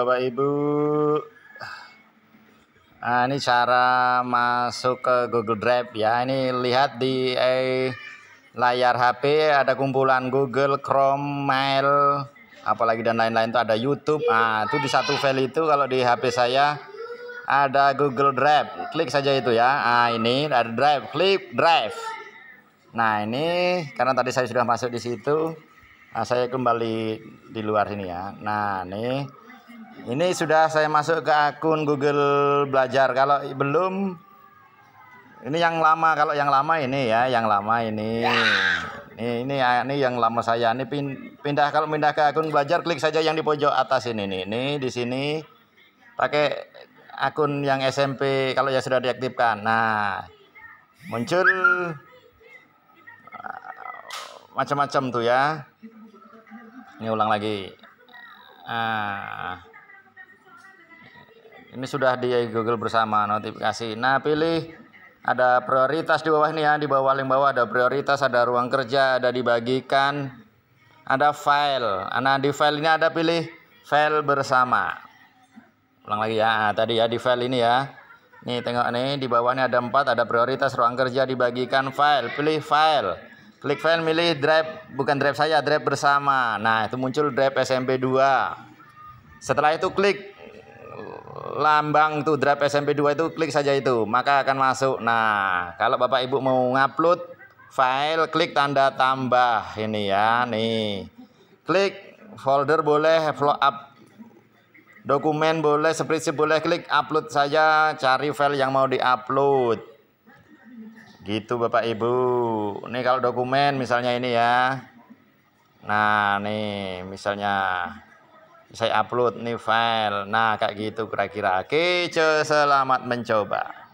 Bapak Ibu. Nah, ini cara masuk ke Google Drive ya. Ini lihat di eh, layar HP ada kumpulan Google, Chrome, Mail, apalagi dan lain-lain itu ada YouTube. Ah, itu di satu file itu kalau di HP saya ada Google Drive. Klik saja itu ya. Ah, ini ada Drive, klik Drive. Nah, ini karena tadi saya sudah masuk di situ. Nah, saya kembali di luar sini ya. Nah, ini ini sudah saya masuk ke akun Google Belajar. Kalau belum ini yang lama, kalau yang lama ini ya, yang lama ini. Ini ini ah, ini yang lama saya. Ini pindah kalau pindah ke akun Belajar klik saja yang di pojok atas ini Ini, Ini di sini pakai akun yang SMP kalau ya sudah diaktifkan. Nah, muncul ah, macam-macam tuh ya. Ini ulang lagi. Ah. Ini sudah di Google bersama notifikasi. Nah, pilih ada prioritas di bawah ini ya, di bawah link bawah ada prioritas, ada ruang kerja, ada dibagikan, ada file. Nah, di file ini ada pilih file bersama. Ulang lagi ya. Nah, tadi ya di file ini ya. Nih tengok nih di bawahnya ada empat ada prioritas ruang kerja dibagikan file pilih file klik file milih drive bukan drive saya drive bersama nah itu muncul drive SMP 2 setelah itu klik lambang itu draft SMP 2 itu klik saja itu maka akan masuk nah kalau Bapak Ibu mau ngupload file klik tanda tambah ini ya nih klik folder boleh follow up dokumen boleh spreadsheet boleh klik upload saja cari file yang mau diupload gitu Bapak Ibu nih kalau dokumen misalnya ini ya nah nih misalnya saya upload nih file nah kayak gitu kira-kira oke selamat mencoba